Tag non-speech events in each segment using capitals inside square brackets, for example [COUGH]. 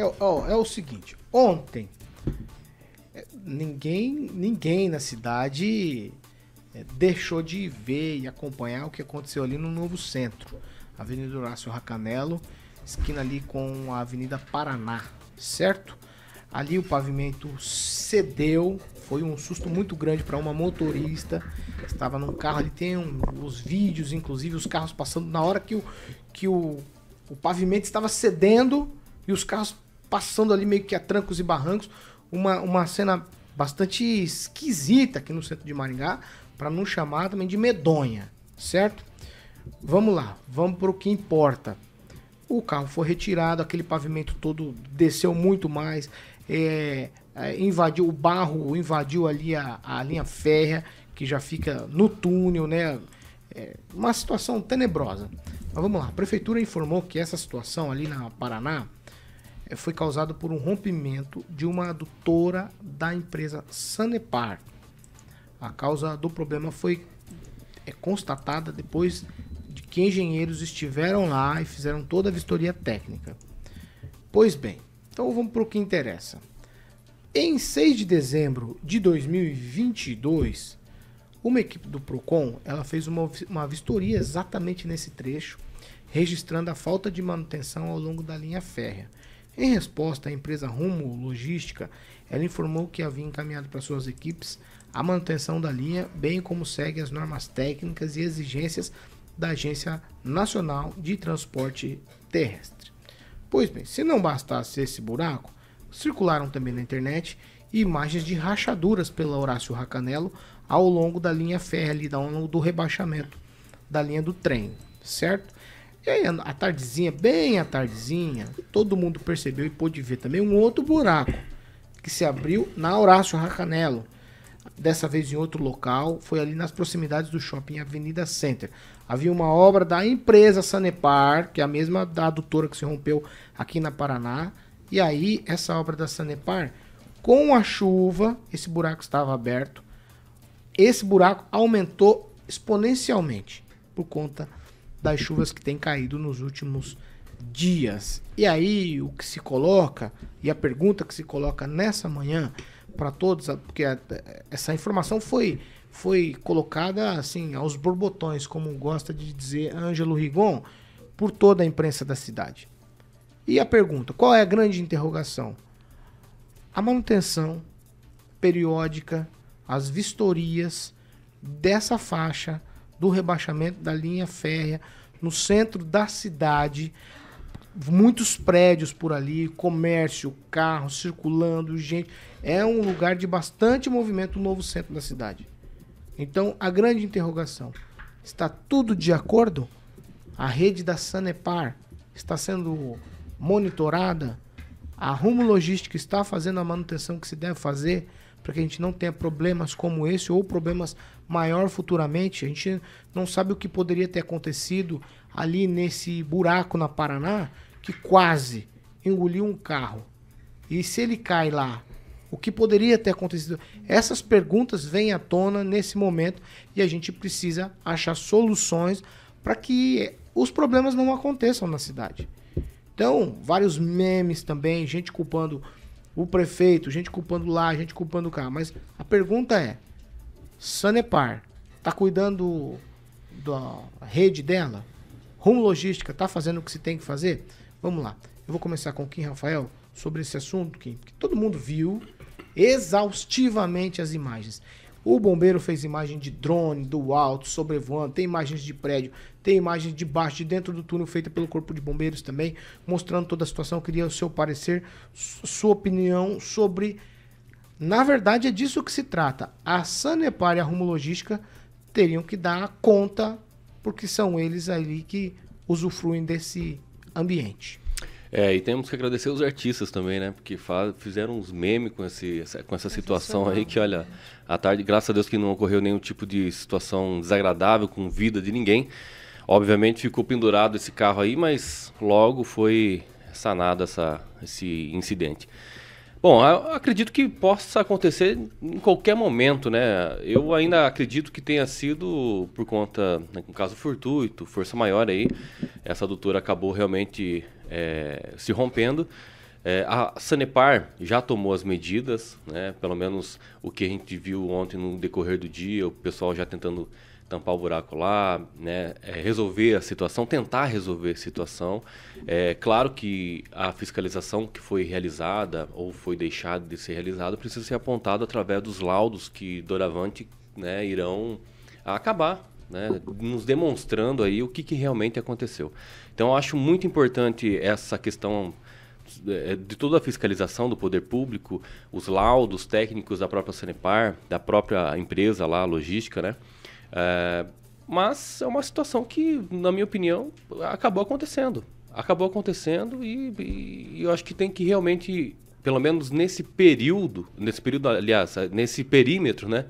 é, ó, é o seguinte, ontem é, ninguém, ninguém na cidade é, deixou de ver e acompanhar o que aconteceu ali no novo centro. Avenida Horácio Racanelo, esquina ali com a Avenida Paraná, certo? Ali o pavimento cedeu, foi um susto muito grande para uma motorista. Estava num carro ali, tem um, os vídeos, inclusive os carros passando na hora que o, que o, o pavimento estava cedendo e os carros passando ali meio que a trancos e barrancos. Uma, uma cena bastante esquisita aqui no centro de Maringá, para não chamar também de medonha, certo? Vamos lá, vamos para o que importa. O carro foi retirado, aquele pavimento todo desceu muito mais, é, é, invadiu o barro, invadiu ali a, a linha férrea, que já fica no túnel, né? É uma situação tenebrosa. Mas vamos lá, a prefeitura informou que essa situação ali na Paraná, eh, foi causado por um rompimento de uma adutora da empresa Sanepar. A causa do problema foi é, constatada depois de que engenheiros estiveram lá e fizeram toda a vistoria técnica. Pois bem, então vamos para o que interessa. Em 6 de dezembro de 2022, uma equipe do Procon ela fez uma, uma vistoria exatamente nesse trecho, registrando a falta de manutenção ao longo da linha férrea. Em resposta, a empresa Rumo Logística ela informou que havia encaminhado para suas equipes a manutenção da linha, bem como segue as normas técnicas e exigências da Agência Nacional de Transporte Terrestre. Pois bem, se não bastasse esse buraco, circularam também na internet imagens de rachaduras pela Horácio Racanelo ao longo da linha férrea, ali, ao longo do rebaixamento da linha do trem, certo? E aí, a tardezinha, bem a tardezinha, todo mundo percebeu e pôde ver também um outro buraco que se abriu na Horácio Racanelo. Dessa vez em outro local, foi ali nas proximidades do shopping Avenida Center. Havia uma obra da empresa Sanepar, que é a mesma da adutora que se rompeu aqui na Paraná. E aí, essa obra da Sanepar, com a chuva, esse buraco estava aberto. Esse buraco aumentou exponencialmente por conta das chuvas que têm caído nos últimos dias. E aí, o que se coloca, e a pergunta que se coloca nessa manhã para todos, porque essa informação foi, foi colocada assim aos borbotões, como gosta de dizer Ângelo Rigon, por toda a imprensa da cidade. E a pergunta, qual é a grande interrogação? A manutenção periódica, as vistorias dessa faixa do rebaixamento da linha férrea no centro da cidade. Muitos prédios por ali, comércio, carro circulando, gente. É um lugar de bastante movimento o novo centro da cidade. Então, a grande interrogação: está tudo de acordo? A rede da Sanepar está sendo monitorada? A Rumo Logística está fazendo a manutenção que se deve fazer? para que a gente não tenha problemas como esse ou problemas maior futuramente. A gente não sabe o que poderia ter acontecido ali nesse buraco na Paraná que quase engoliu um carro. E se ele cai lá, o que poderia ter acontecido? Essas perguntas vêm à tona nesse momento e a gente precisa achar soluções para que os problemas não aconteçam na cidade. Então, vários memes também, gente culpando o prefeito, gente culpando lá, gente culpando cá. Mas a pergunta é: Sanepar está cuidando da rede dela? Rumo Logística está fazendo o que se tem que fazer? Vamos lá. Eu vou começar com o Kim Rafael sobre esse assunto, Kim, todo mundo viu exaustivamente as imagens. O bombeiro fez imagem de drone, do alto, sobrevoando, tem imagens de prédio, tem imagens de baixo, de dentro do túnel, feita pelo Corpo de Bombeiros também, mostrando toda a situação. Eu queria o seu parecer, sua opinião sobre. Na verdade, é disso que se trata. A Sanepar e a Rumo Logística teriam que dar a conta, porque são eles ali que usufruem desse ambiente. É, e temos que agradecer os artistas também, né? Porque fizeram uns memes com, esse, com essa situação aí que, olha, à tarde, graças a Deus que não ocorreu nenhum tipo de situação desagradável com vida de ninguém. Obviamente ficou pendurado esse carro aí, mas logo foi sanado essa, esse incidente. Bom, acredito que possa acontecer em qualquer momento, né? Eu ainda acredito que tenha sido por conta, né, um caso fortuito, força maior aí. Essa doutora acabou realmente é, se rompendo. É, a Sanepar já tomou as medidas, né? pelo menos o que a gente viu ontem no decorrer do dia, o pessoal já tentando tampar o buraco lá, né? é, resolver a situação, tentar resolver a situação. É claro que a fiscalização que foi realizada ou foi deixada de ser realizada precisa ser apontada através dos laudos que doravante né, irão acabar né, nos demonstrando aí o que, que realmente aconteceu. Então, eu acho muito importante essa questão é, de toda a fiscalização do poder público, os laudos técnicos da própria Sanepar, da própria empresa lá, logística, né? É, mas é uma situação que, na minha opinião, acabou acontecendo. Acabou acontecendo e, e, eu acho que tem que realmente, pelo menos nesse período, nesse período, aliás, nesse perímetro, né?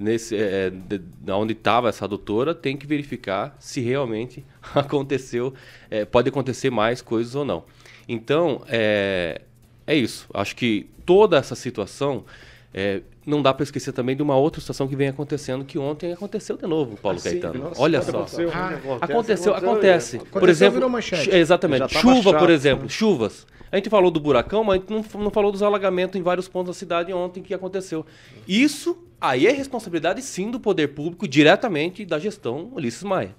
nesse, é, é de, onde estava essa doutora tem que verificar se realmente [LAUGHS] aconteceu, é, pode acontecer mais coisas ou não. Então, é, é isso. Acho que toda essa situação é, não dá para esquecer também de uma outra situação que vem acontecendo, que ontem aconteceu de novo, Paulo ah, Caetano. nossa, Olha só. Aconteceu, ah, aconteceu, acontece. Por exemplo, exatamente. Chuva, chato, por exemplo, né? chuvas. A gente falou do buracão, mas a gente não, não falou dos alagamentos em vários pontos da cidade ontem que aconteceu. Isso aí é responsabilidade sim do poder público, diretamente da gestão Ulisses Maia.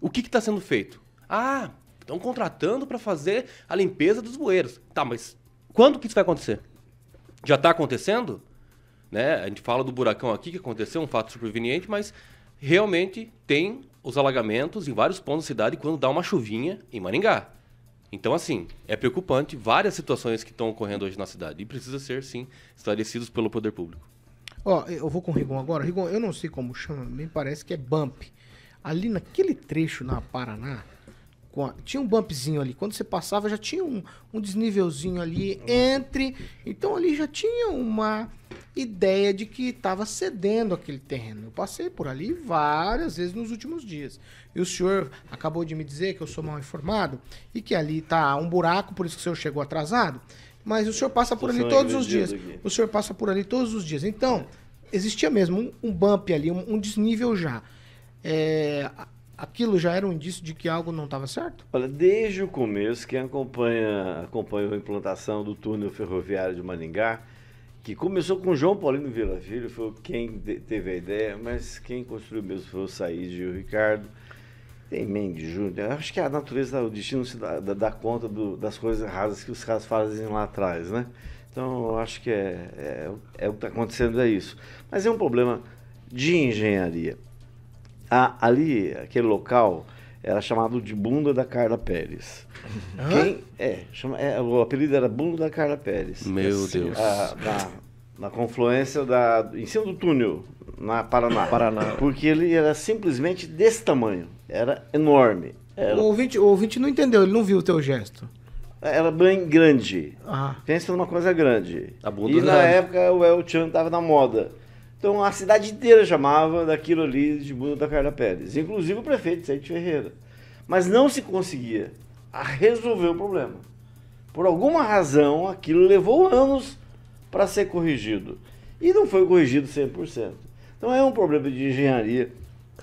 O que está sendo feito? Ah, estão contratando para fazer a limpeza dos bueiros. Tá, mas quando que isso vai acontecer? Já está acontecendo? Né? A gente fala do buracão aqui que aconteceu, um fato superveniente, mas realmente tem os alagamentos em vários pontos da cidade quando dá uma chuvinha em Maringá. Então, assim, é preocupante várias situações que estão ocorrendo hoje na cidade e precisa ser, sim, esclarecidos pelo poder público. Ó, eu vou com o Rigon agora. Rigon, eu não sei como chama, me parece que é bump. Ali naquele trecho na Paraná, a... tinha um bumpzinho ali. Quando você passava, já tinha um, um desnivelzinho ali entre. Então ali já tinha uma ideia de que estava cedendo aquele terreno. Eu passei por ali várias vezes nos últimos dias. E o senhor acabou de me dizer que eu sou mal informado e que ali está um buraco, por isso que o senhor chegou atrasado. Mas o senhor passa por ali todos os dias. O senhor passa por ali todos os dias. Então, existia mesmo um, um bump ali, um, um desnível já. É, aquilo já era um indício de que algo não estava certo? Olha, desde o começo, quem acompanha, acompanha a implantação do túnel ferroviário de Maningá que começou com João Paulino Vila Filho, foi quem teve a ideia, mas quem construiu mesmo foi o Saís e o Ricardo. Tem Mendes Júnior. Acho que a natureza, o destino se dá, dá conta do, das coisas erradas que os caras fazem lá atrás, né? Então, acho que é, é, é o que está acontecendo, é isso. Mas é um problema de engenharia. ali, aquele local, era chamado de Bunda da Carla Pérez. Hã? Quem, é, chama, é, o apelido era Bunda da Carla Pérez. Meu Deus. A, na, na confluência da. em cima do túnel, na Paraná. [LAUGHS] Paraná. Porque ele era simplesmente desse tamanho. Era enorme. Era... O, ouvinte, o ouvinte não entendeu, ele não viu o teu gesto. Era bem grande. Ah. Pensa numa coisa grande. A bunda e na época o El Chan tava na moda. Então a cidade inteira chamava daquilo ali de Buda da Carla Pérez, inclusive o prefeito Sérgio Ferreira. Mas não se conseguia resolver o problema. Por alguma razão, aquilo levou anos para ser corrigido. E não foi corrigido 100%. Então é um problema de engenharia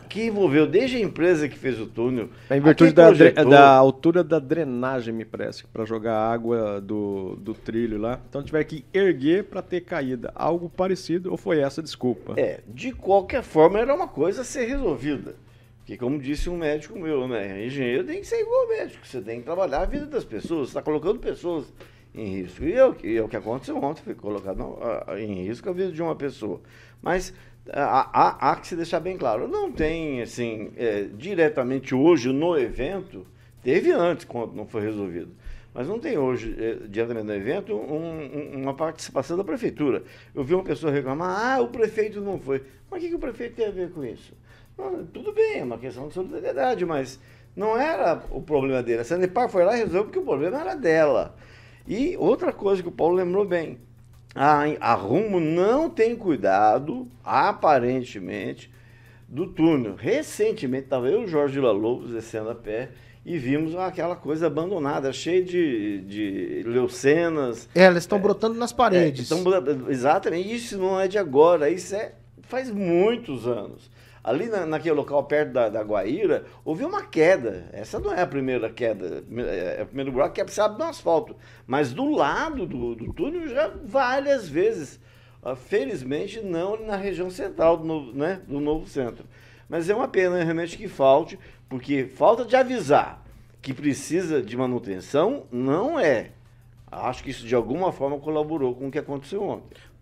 que envolveu desde a empresa que fez o túnel. É em virtude da, da, altura da drenagem, me parece, para jogar água do, do trilho lá. Então tiver que erguer para ter caída. Algo parecido, ou foi essa desculpa? É, de qualquer forma era uma coisa a ser resolvida. Porque, como disse um médico meu, né? Engenheiro tem que ser igual médico. Você tem que trabalhar a vida das pessoas. Você está colocando pessoas em risco. E é o que aconteceu ontem, foi colocado ah, ah, em risco a vida de uma pessoa. Mas ah, há, há, há que se deixar bem claro, não tem, assim, é, diretamente hoje no evento, teve antes quando não foi resolvido, mas não tem hoje, é, diretamente no evento, um, um, uma participação da prefeitura. Eu vi uma pessoa reclamar, ah, o prefeito não foi. Mas o que, que o prefeito tem a ver com isso? Não, tudo bem, é uma questão de solidariedade, mas não era o problema dele. A Sanepar foi lá e resolveu porque o problema era dela. E outra coisa que o Paulo lembrou bem: a, a Rumo não tem cuidado, aparentemente, do túnel. Recentemente estava eu e o Jorge Lobos descendo a pé e vimos aquela coisa abandonada, cheia de, de leucenas. É, elas estão é, brotando nas é, paredes. É, tão, exatamente, isso não é de agora, isso é faz muitos anos ali na, naquele local perto da, da Guaíra, houve uma queda. Essa não é a primeira queda, é o é, primeiro buraco que é precisado no asfalto. Mas do lado do, do túnel já várias vezes. Ah, felizmente, não na região central do novo, né, do novo centro. Mas é uma pena realmente que falte, porque falta de avisar que precisa de manutenção não é. Acho que isso de alguma forma colaborou com o que aconteceu ontem.